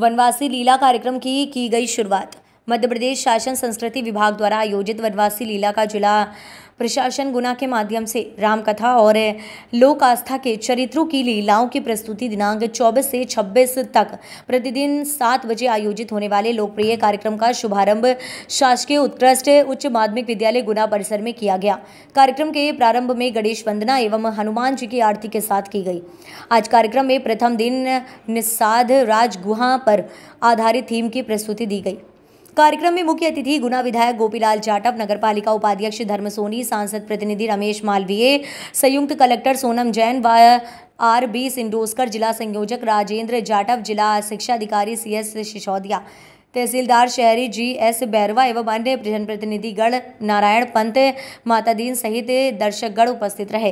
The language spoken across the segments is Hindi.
वनवासी लीला कार्यक्रम की की गई शुरुआत मध्य प्रदेश शासन संस्कृति विभाग द्वारा आयोजित वनवासी लीला का जिला प्रशासन गुना के माध्यम से रामकथा और लोक आस्था के चरित्रों की लीलाओं की प्रस्तुति दिनांक 24 से 26 तक प्रतिदिन सात बजे आयोजित होने वाले लोकप्रिय कार्यक्रम का शुभारंभ शासकीय उत्कृष्ट उच्च माध्यमिक विद्यालय गुना परिसर में किया गया कार्यक्रम के प्रारंभ में गणेश वंदना एवं हनुमान जी की आरती के साथ की गई आज कार्यक्रम में प्रथम दिन निस्साध राजगुहा पर आधारित थीम की प्रस्तुति दी गई कार्यक्रम में मुख्य अतिथि गुना विधायक गोपीलाल जाटव नगर पालिका उपाध्यक्ष धर्म सोनी सांसद प्रतिनिधि रमेश मालवीय संयुक्त कलेक्टर सोनम जैन व आर बी सिंडोसकर जिला संयोजक राजेंद्र जाटव जिला शिक्षा अधिकारी सी एस सिसोदिया तहसीलदार शहरी जी एस बैरवा एवं अन्य जनप्रतिनिधिगण नारायण पंत मातादीन सहित दर्शकगण उपस्थित रहे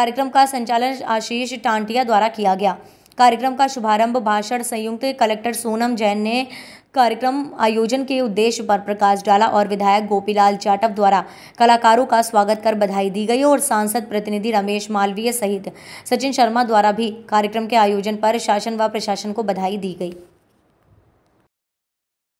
कार्यक्रम का संचालन आशीष टांटिया द्वारा किया गया कार्यक्रम का शुभारंभ भाषण संयुक्त कलेक्टर सोनम जैन ने कार्यक्रम आयोजन के उद्देश्य पर प्रकाश डाला और विधायक गोपीलाल जाटव द्वारा कलाकारों का स्वागत कर बधाई दी गई और सांसद प्रतिनिधि रमेश मालवीय सहित सचिन शर्मा द्वारा भी कार्यक्रम के आयोजन पर शासन व प्रशासन को बधाई दी गई